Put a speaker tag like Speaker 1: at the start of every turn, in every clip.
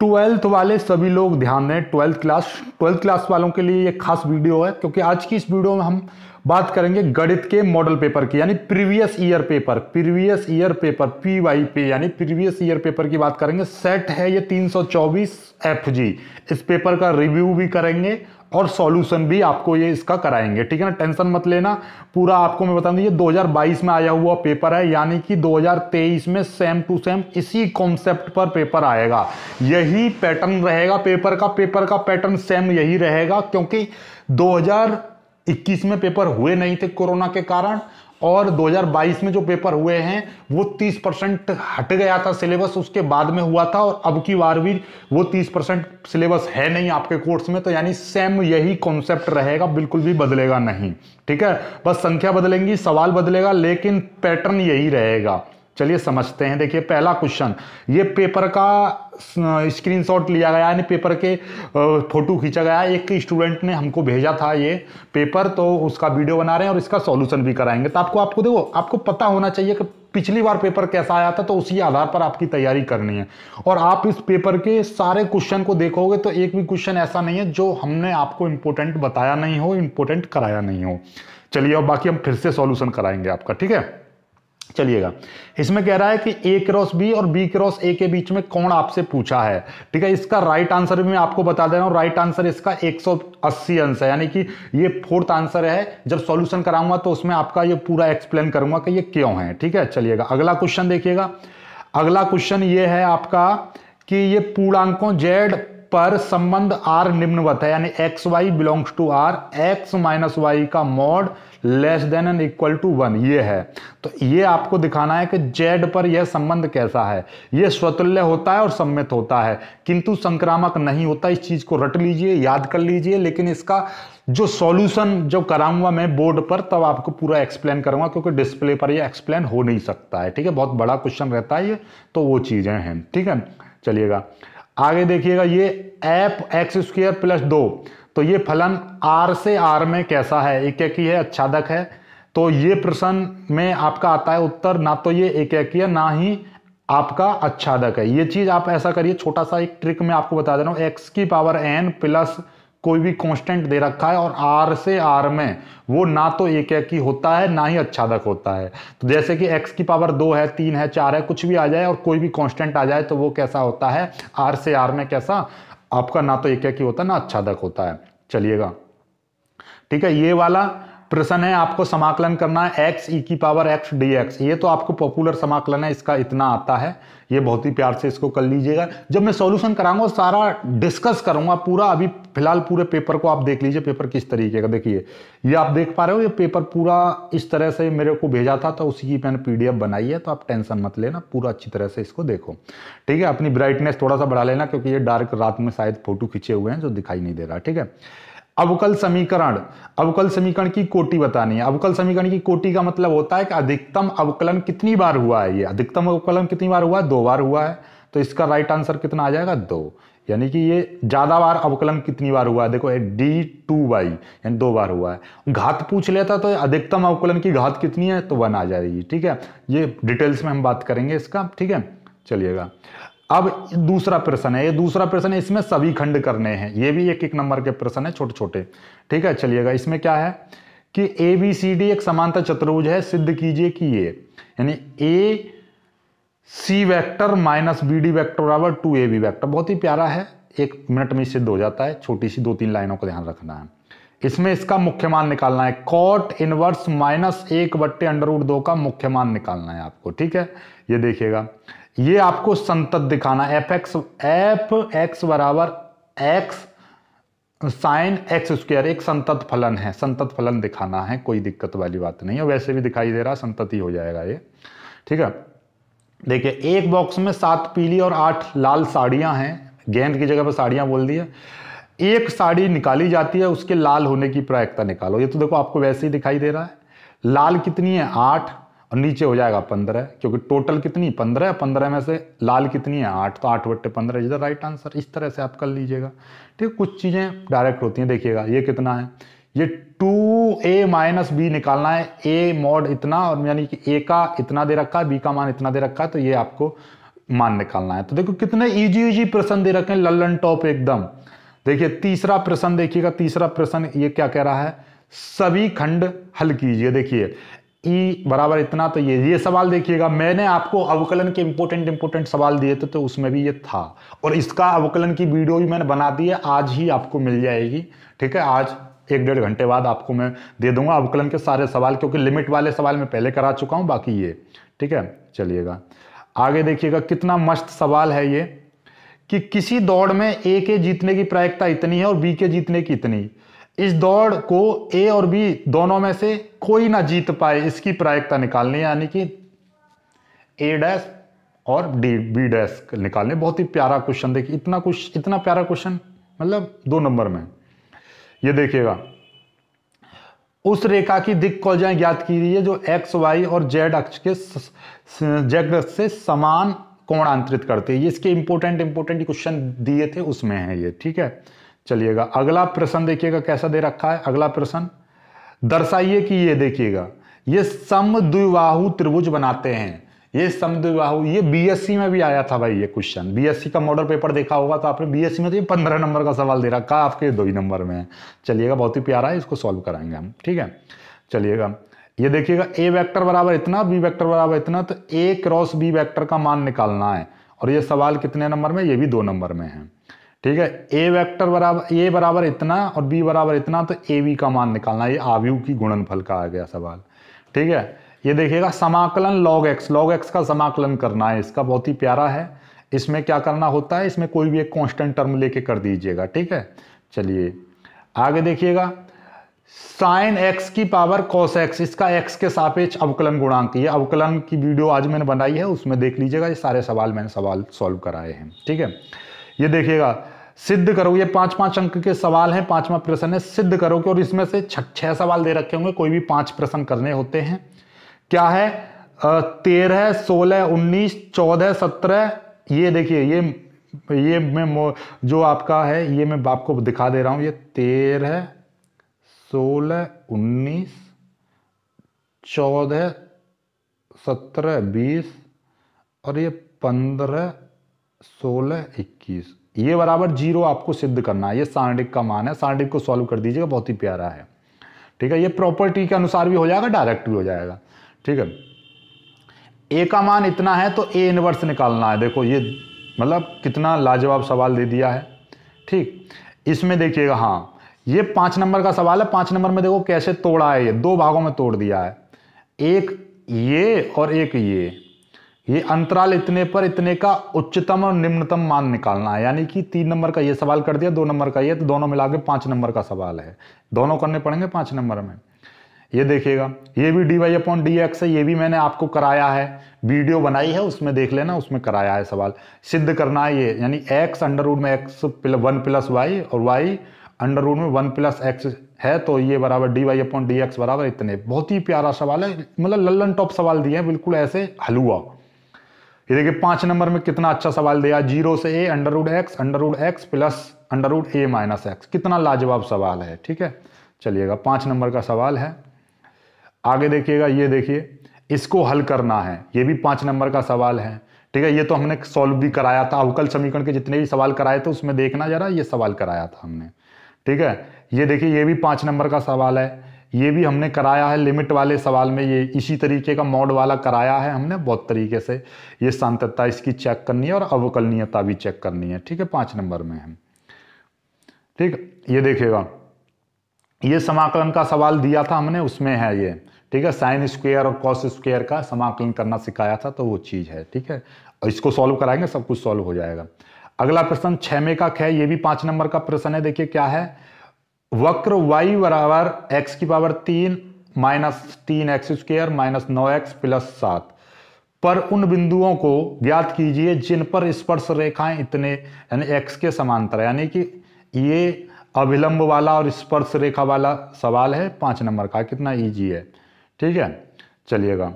Speaker 1: twelfth वाले सभी लोग ध्यान दें ट्वेल्थ क्लास ट्वेल्थ क्लास वालों के लिए ये खास वीडियो है क्योंकि आज की इस वीडियो में हम बात करेंगे गणित के मॉडल पेपर की यानी previous year paper previous year paper P Y पे यानी प्रीवियस ईयर पेपर की बात करेंगे सेट है ये 324 जी इस पेपर का रिव्यू भी करेंगे और सॉल्यूशन भी आपको ये इसका कराएंगे ठीक है ना टेंशन मत लेना पूरा आपको मैं बता दूं तो ये 2022 में आया हुआ पेपर है यानी कि 2023 में सेम टू सेम इसी कॉन्सेप्ट पर पेपर आएगा यही पैटर्न रहेगा पेपर का पेपर का पैटर्न सेम यही रहेगा क्योंकि 2021 में पेपर हुए नहीं थे कोरोना के कारण और 2022 में जो पेपर हुए हैं वो 30 परसेंट हट गया था सिलेबस उसके बाद में हुआ था और अब की बार भी वो 30 परसेंट सिलेबस है नहीं आपके कोर्स में तो यानी सेम यही कॉन्सेप्ट रहेगा बिल्कुल भी बदलेगा नहीं ठीक है बस संख्या बदलेंगी सवाल बदलेगा लेकिन पैटर्न यही रहेगा चलिए समझते हैं देखिए पहला क्वेश्चन ये पेपर का स्क्रीनशॉट लिया गया यानी पेपर के फोटो खींचा गया एक स्टूडेंट ने हमको भेजा था ये पेपर तो उसका वीडियो बना रहे हैं और इसका सॉल्यूशन भी कराएंगे तो आपको आपको देखो आपको पता होना चाहिए कि पिछली बार पेपर कैसा आया था तो उसी आधार पर आपकी तैयारी करनी है और आप इस पेपर के सारे क्वेश्चन को देखोगे तो एक भी क्वेश्चन ऐसा नहीं है जो हमने आपको इम्पोर्टेंट बताया नहीं हो इम्पोर्टेंट कराया नहीं हो चलिए और बाकी हम फिर से सॉल्यूशन कराएंगे आपका ठीक है चलिएगा इसमें कह रहा है कि ए क्रॉस बी और बी क्रॉस ए के बीच में कौन आपसे पूछा है ठीक है इसका राइट आंसर भी मैं आपको बता दे रहा हूँ राइट आंसर इसका 180 अंश है यानी कि ये फोर्थ आंसर है जब सॉल्यूशन कराऊंगा तो उसमें आपका ये पूरा एक्सप्लेन करूंगा कि ये क्यों है ठीक है चलिएगा अगला क्वेश्चन देखिएगा अगला क्वेश्चन ये है आपका कि ये पूर्णांकों जेड पर संबंध आर निम्नवत है यानी x y belongs to R x minus y का mod less than and equal to one ये है तो ये आपको दिखाना है कि जेड पर यह संबंध कैसा है ये स्वतुल्य होता है और सम्मित होता है किंतु संक्रामक नहीं होता इस चीज़ को रट लीजिए याद कर लीजिए लेकिन इसका जो सॉल्यूशन जो कराऊंगा मैं बोर्ड पर तब आपको पूरा एक्सप्लेन करूंगा क्योंकि डिस्प्ले पर यह एक्सप्लेन हो नहीं सकता है ठीक है बहुत बड़ा क्वेश्चन रहता है ये तो वो चीज़ें हैं ठीक है चलिएगा आगे देखिएगा ये एप एक्स स्क्र प्लस दो तो ये फलन आर से आर में कैसा है एक एक ही है अच्छादक है तो ये प्रश्न में आपका आता है उत्तर ना तो ये एक एक है ना ही आपका अच्छादक है ये चीज़ आप ऐसा करिए छोटा सा एक ट्रिक मैं आपको बता दे रहा हूँ एक्स की पावर एन प्लस कोई भी कांस्टेंट दे रखा है और आर से आर में वो ना तो एक एक ही होता है ना ही अच्छादक होता है तो जैसे कि एक्स की पावर दो है तीन है चार है कुछ भी आ जाए और कोई भी कांस्टेंट आ जाए तो वो कैसा होता है आर से आर में कैसा आपका ना तो एक एक ही होता है ना अच्छादक होता है चलिएगा ठीक है ये वाला प्रश्न है आपको समाकलन करना है एक्स ई e की पावर एक्स डी एक्स ये तो आपको पॉपुलर समाकलन है इसका इतना आता है ये बहुत ही प्यार से इसको कर लीजिएगा जब मैं सॉल्यूशन कराऊंगा सारा डिस्कस करूंगा पूरा अभी फिलहाल पूरे पेपर को आप देख लीजिए पेपर किस तरीके का देखिए ये आप देख पा रहे हो ये पेपर पूरा इस तरह से मेरे को भेजा था तो उसी की मैंने पीडीएफ बनाई है तो आप टेंशन मत लेना पूरा अच्छी तरह से इसको देखो ठीक है अपनी ब्राइटनेस थोड़ा सा बढ़ा लेना क्योंकि ये डार्क रात में शायद फोटो खींचे हुए हैं जो दिखाई नहीं दे रहा ठीक है अवकल समीकरण अवकल समीकरण की कोटी बतानी है अवकल समीकरण की कोटी का मतलब होता है कि अधिकतम अवकलन कितनी बार हुआ है ये अधिकतम अवकलन कितनी बार हुआ है दो बार हुआ है तो इसका राइट आंसर कितना आ जाएगा दो यानी कि ये ज़्यादा बार अवकलन कितनी बार हुआ है देखो डी टू वाई यानी दो बार हुआ है घात पूछ लेता तो अधिकतम अवकलन की घात कितनी है तो वन आ जाएगी ठीक है ये डिटेल्स में हम बात करेंगे इसका ठीक है चलिएगा अब दूसरा प्रश्न है ये दूसरा प्रश्न है इसमें सभी खंड करने हैं ये भी एक एक नंबर के प्रश्न है छोटे छोटे ठीक है चलिएगा इसमें क्या है कि ए बी सी डी एक समानता चतुर्भुज है सिद्ध कीजिए कि ये यानी A C vector minus B D vector बराबर टू ए बी वैक्टर बहुत ही प्यारा है एक मिनट में सिद्ध हो जाता है छोटी सी दो तीन लाइनों का ध्यान रखना है इसमें इसका मुख्य मान निकालना है कॉट इनवर्स माइनस एक बट्टे अंडरवुड दो का मुख्य मान निकालना है आपको ठीक है ये देखिएगा ये आपको संतत दिखाना एफ एक्स एफ एक्स बराबर एक्स साइन एक्स स्क्वायर एक संतत फलन है संतत फलन दिखाना है कोई दिक्कत वाली बात नहीं है वैसे भी दिखाई दे रहा संतत ही हो जाएगा ये ठीक है देखिए एक बॉक्स में सात पीली और आठ लाल साड़ियां हैं गेंद की जगह पर साड़ियां बोल दी है एक साड़ी निकाली जाती है उसके लाल होने की प्रायिकता निकालो ये तो देखो आपको वैसे ही दिखाई दे रहा है लाल कितनी है आठ और नीचे हो जाएगा पंद्रह क्योंकि टोटल कितनी पंद्रह पंद्रह में से लाल कितनी है आठ तो आठ बट्टे पंद्रह इज द राइट आंसर इस तरह से आप कर लीजिएगा ठीक कुछ चीज़ें डायरेक्ट होती हैं देखिएगा ये कितना है ये टू ए माइनस बी निकालना है ए मॉड इतना और यानी कि ए का इतना दे रखा है बी का मान इतना दे रखा है तो ये आपको मान निकालना है तो देखो कितने इजी इजी प्रश्न दे रखे हैं लल्लन टॉप एकदम देखिए तीसरा प्रश्न देखिएगा तीसरा प्रश्न ये क्या कह रहा है सभी खंड हल कीजिए देखिए e बराबर इतना तो ये ये सवाल देखिएगा मैंने आपको अवकलन के इंपोर्टेंट इंपोर्टेंट सवाल दिए थे तो उसमें भी ये था और इसका अवकलन की वीडियो भी मैंने बना दी है आज ही आपको मिल जाएगी ठीक है आज एक डेढ़ घंटे बाद आपको मैं दे दूंगा अवकलन के सारे सवाल क्योंकि लिमिट वाले सवाल मैं पहले करा चुका हूँ बाकी ये ठीक है चलिएगा आगे देखिएगा कितना मस्त सवाल है ये कि किसी दौड़ में ए के जीतने की प्रायिकता इतनी है और बी के जीतने की इतनी इस दौड़ को ए और बी दोनों में से कोई ना जीत पाए इसकी प्रायिकता निकालनी यानी कि ए डैश और डी बी डैश निकालने बहुत ही प्यारा क्वेश्चन देखिए इतना कुछ इतना प्यारा क्वेश्चन मतलब दो नंबर में ये देखिएगा उस रेखा की दिक्क कोजाएं ज्ञात की है जो एक्स वाई और जेड अक्ष के जेड अक्ष से समान कोण आंतरित करते हैं ये इसके इंपोर्टेंट इंपोर्टेंट क्वेश्चन दिए थे उसमें है ये ठीक है चलिएगा अगला प्रश्न देखिएगा कैसा दे रखा है अगला प्रश्न दर्शाइए कि ये देखिएगा ये सम द्विवाहु त्रिभुज बनाते हैं ये समुद्र बाहु ये बीएससी में भी आया था भाई ये क्वेश्चन बीएससी का मॉडल पेपर देखा होगा तो आपने बीएससी में तो ये पंद्रह नंबर का सवाल दे रखा आपके दो ही नंबर में है चलिएगा बहुत ही प्यारा है इसको सॉल्व कराएंगे हम ठीक है चलिएगा ये देखिएगा ए वेक्टर बराबर इतना बी वेक्टर बराबर इतना तो ए क्रॉस बी वेक्टर का मान निकालना है और ये सवाल कितने नंबर में ये भी दो नंबर में है ठीक है ए वेक्टर बराबर ए बराबर इतना और बी बराबर इतना तो ए बी का मान निकालना ये आवयू की गुणनफल का आ गया सवाल ठीक है ये देखिएगा समाकलन लॉग एक्स लॉग एक्स का समाकलन करना है इसका बहुत ही प्यारा है इसमें क्या करना होता है इसमें कोई भी एक कांस्टेंट टर्म लेके कर दीजिएगा ठीक है चलिए आगे देखिएगा साइन एक्स की पावर कॉस एक्स इसका एक्स के सापेक्ष अवकलन गुणांक ये अवकलन की वीडियो आज मैंने बनाई है उसमें देख लीजिएगा ये सारे सवाल मैंने सवाल सॉल्व कराए हैं ठीक है ये देखिएगा सिद्ध करो ये पांच पांच अंक के सवाल हैं पांचवा प्रश्न है सिद्ध करो कि और इसमें से छह सवाल दे रखे होंगे कोई भी पांच प्रश्न करने होते हैं क्या है तेरह सोलह उन्नीस चौदह सत्रह ये देखिए ये ये मैं जो आपका है ये मैं आपको दिखा दे रहा हूं ये तेरह सोलह उन्नीस चौदह सत्रह बीस और ये पंद्रह सोलह इक्कीस ये बराबर जीरो आपको सिद्ध करना है ये सारणिक का मान है सारणिक को सॉल्व कर दीजिएगा बहुत ही प्यारा है ठीक है ये प्रॉपर्टी के अनुसार भी हो जाएगा डायरेक्ट भी हो जाएगा ठीक है ए का मान इतना है तो ए इनवर्स निकालना है देखो ये मतलब कितना लाजवाब सवाल दे दिया है ठीक इसमें देखिएगा हाँ ये पांच नंबर का सवाल है पांच नंबर में देखो कैसे तोड़ा है ये दो भागों में तोड़ दिया है एक ये और एक ये ये अंतराल इतने पर इतने का उच्चतम और निम्नतम मान निकालना है यानी कि तीन नंबर का ये सवाल कर दिया दो नंबर का ये तो दोनों मिला के पांच नंबर का सवाल है दोनों करने पड़ेंगे पांच नंबर में ये देखिएगा ये भी d y upon d x है ये भी मैंने आपको कराया है वीडियो बनाई है उसमें देख लेना उसमें कराया है सवाल सिद्ध करना है ये यानी एक्स अंडर रूट में एक्स वन प्लस वाई और वाई अंडर रूट में वन प्लस एक्स है तो ये बराबर d y upon d x बराबर इतने बहुत ही प्यारा सवाल है मतलब लल्लन टॉप सवाल दिए हैं बिल्कुल ऐसे हलुआ ये देखिए पाँच नंबर में कितना अच्छा सवाल दिया जीरो से a under root x under root x plus under root a minus x कितना लाजवाब सवाल है ठीक है चलिएगा पाँच नंबर का सवाल है आगे देखिएगा ये देखिए इसको हल करना है ये भी पाँच नंबर का सवाल है ठीक है ये तो हमने सॉल्व भी कराया था अवकल समीकरण के जितने भी सवाल कराए थे उसमें देखना जरा ये सवाल कराया था हमने ठीक है ये देखिए ये भी पाँच नंबर का सवाल है ये भी हमने कराया है लिमिट वाले सवाल में ये इसी तरीके का मॉड वाला कराया है हमने बहुत तरीके से ये शांतता इसकी चेक करनी है और अवकलनीयता भी चेक करनी है ठीक है पाँच नंबर में हम ठीक ये देखिएगा ये समाकलन का सवाल दिया था हमने उसमें है ये ठीक है साइन स्क्वेयर और कॉस स्क्वेयर का समाकलन करना सिखाया था तो वो चीज़ है ठीक है और इसको सॉल्व कराएंगे सब कुछ सॉल्व हो जाएगा अगला प्रश्न छः में का है ये भी पाँच नंबर का प्रश्न है देखिए क्या है वक्र वाई बराबर एक्स की पावर तीन माइनस तीन एक्स स्क्वेयर माइनस नौ एक्स प्लस सात पर उन बिंदुओं को ज्ञात कीजिए जिन पर स्पर्श रेखाएं इतने यानी एक्स के समांतर यानी कि ये अभिलंब वाला और स्पर्श रेखा वाला सवाल है पाँच नंबर का कितना ईजी है ठीक है चलिएगा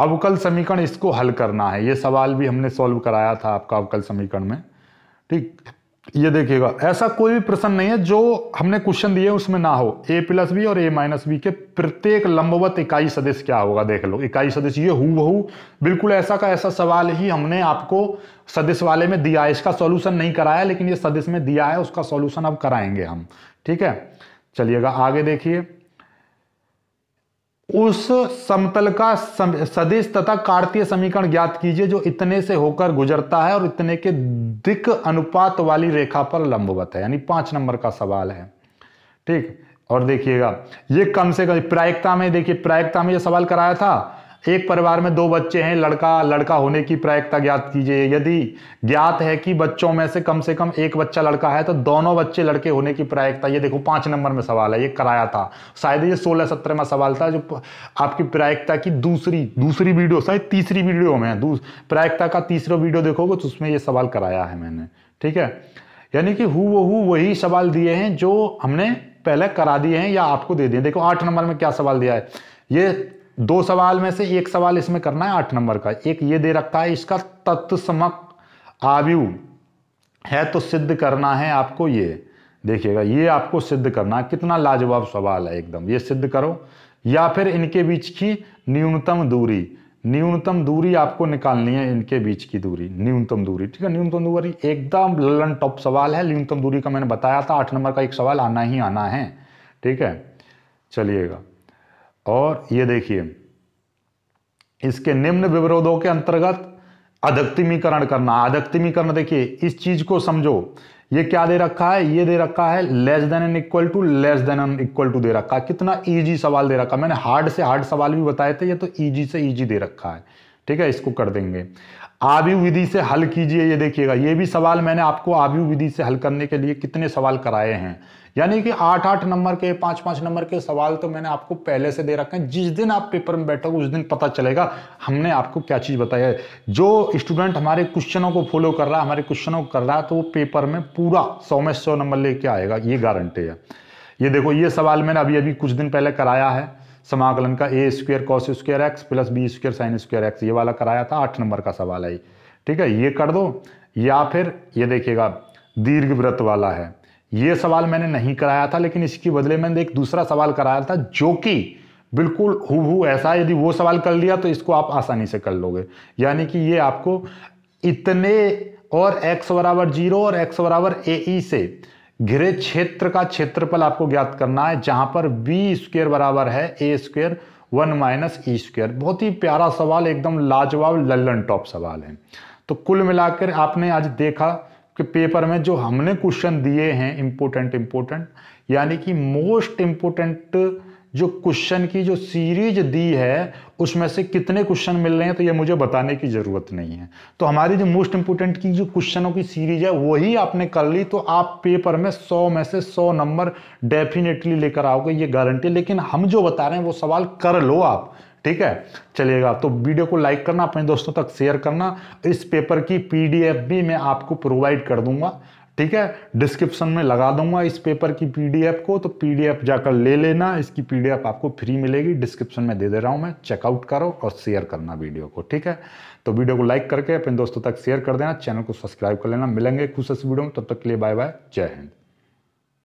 Speaker 1: अवकल समीकरण इसको हल करना है ये सवाल भी हमने सॉल्व कराया था आपका अवकल समीकरण में ठीक ये देखिएगा ऐसा कोई भी प्रश्न नहीं है जो हमने क्वेश्चन दिए उसमें ना हो ए प्लस बी और ए माइनस बी के प्रत्येक लंबवत इकाई सदस्य क्या होगा देख लो इकाई सदस्य ये हु बहू बिल्कुल ऐसा का ऐसा सवाल ही हमने आपको सदस्य वाले में दिया है इसका सॉल्यूशन नहीं कराया लेकिन ये सदस्य में दिया है उसका सॉल्यूशन अब कराएंगे हम ठीक है चलिएगा आगे देखिए उस समतल का सदिश तथा कार्तीय समीकरण ज्ञात कीजिए जो इतने से होकर गुजरता है और इतने के दिक अनुपात वाली रेखा पर लंबवत है यानी पांच नंबर का सवाल है ठीक और देखिएगा ये कम से कम प्रायिकता में देखिए प्रायिकता में ये सवाल कराया था एक परिवार में दो बच्चे हैं लड़का लड़का होने की प्रायिकता ज्ञात कीजिए यदि ज्ञात है कि बच्चों में से कम से कम एक बच्चा लड़का है तो दोनों बच्चे लड़के होने की प्रायिकता ये देखो पांच नंबर में सवाल है ये कराया था शायद ये सोलह सत्रह में सवाल था जो आपकी प्रायिकता की दूसरी दूसरी वीडियो शायद तीसरी वीडियो में प्रायिकता का तीसरा वीडियो देखोगे तो उसमें ये सवाल कराया है मैंने ठीक है यानी कि हु वो हु वही सवाल दिए हैं जो हमने पहले करा दिए हैं या आपको दे दिए देखो आठ नंबर में क्या सवाल दिया है ये दो सवाल में से एक सवाल इसमें करना है आठ नंबर का एक ये दे रखा है इसका तत्समक आवयु है तो सिद्ध करना है आपको ये देखिएगा ये आपको सिद्ध करना कितना लाजवाब सवाल है एकदम ये सिद्ध करो या फिर इनके बीच की न्यूनतम दूरी न्यूनतम दूरी आपको निकालनी है इनके बीच की दूरी न्यूनतम दूरी ठीक है न्यूनतम दूरी एकदम ललन टॉप सवाल है न्यूनतम दूरी का मैंने बताया था आठ नंबर का एक सवाल आना ही आना है ठीक है चलिएगा और ये देखिए इसके निम्न विरोधों के अंतर्गत अधिकतिमीकरण करना अधक्तिमीकरण देखिए इस चीज को समझो ये क्या दे रखा है ये दे रखा है less than n equal to less than n equal to दे रखा है कितना इजी सवाल दे रखा है मैंने हार्ड से हार्ड सवाल भी बताए थे ये तो इजी से इजी दे रखा है ठीक है इसको कर देंगे आवयु विधि से हल कीजिए ये देखिएगा ये भी सवाल मैंने आपको आवयु विधि से हल करने के लिए कितने सवाल कराए हैं यानी कि आठ आठ नंबर के पांच पांच नंबर के सवाल तो मैंने आपको पहले से दे रखे हैं जिस दिन आप पेपर में बैठोगे उस दिन पता चलेगा हमने आपको क्या चीज़ बताई है जो स्टूडेंट हमारे क्वेश्चनों को फॉलो कर रहा है हमारे क्वेश्चनों को कर रहा है तो वो पेपर में पूरा सौ में सौ नंबर लेके आएगा ये गारंटी है ये देखो ये सवाल मैंने अभी अभी कुछ दिन पहले कराया है समाकलन का a square cos square x plus b square sine square x ये वाला कराया था आठ नंबर का सवाल है ठीक है ये कर दो या फिर ये देखिएगा दीर्घ व्रत वाला है ये सवाल मैंने नहीं कराया था लेकिन इसके बदले मैंने एक दूसरा सवाल कराया था जो कि बिल्कुल हु ऐसा यदि वो सवाल कर लिया तो इसको आप आसानी से कर लोगे यानी कि ये आपको इतने और x बराबर जीरो और x बराबर ए e से घिरे क्षेत्र का क्षेत्रफल आपको ज्ञात करना है जहां पर बी स्क्वेयर बराबर है a square one minus e square बहुत ही प्यारा सवाल एकदम लाजवाब लल्लन टॉप सवाल है तो कुल मिलाकर आपने आज देखा के पेपर में जो हमने क्वेश्चन दिए हैं इम्पोर्टेंट इम्पोर्टेंट यानी कि मोस्ट इम्पोर्टेंट जो क्वेश्चन की जो सीरीज दी है उसमें से कितने क्वेश्चन मिल रहे हैं तो ये मुझे बताने की ज़रूरत नहीं है तो हमारी जो मोस्ट इम्पोर्टेंट की जो क्वेश्चनों की सीरीज है वही आपने कर ली तो आप पेपर में 100 में से 100 नंबर डेफिनेटली लेकर आओगे ये गारंटी लेकिन हम जो बता रहे हैं वो सवाल कर लो आप ठीक है चलिएगा तो वीडियो को लाइक करना अपने दोस्तों तक शेयर करना इस पेपर की पीडीएफ भी मैं आपको प्रोवाइड कर दूंगा ठीक है डिस्क्रिप्शन में लगा दूंगा इस पेपर की पीडीएफ को तो पीडीएफ जाकर ले लेना इसकी पीडीएफ आपको फ्री मिलेगी डिस्क्रिप्शन में दे दे रहा हूं मैं चेकआउट करो और शेयर करना वीडियो को ठीक है तो वीडियो को लाइक करके अपने दोस्तों तक शेयर कर देना चैनल को सब्सक्राइब कर लेना मिलेंगे खुश वीडियो में तब तो तक के लिए बाय बाय जय हिंद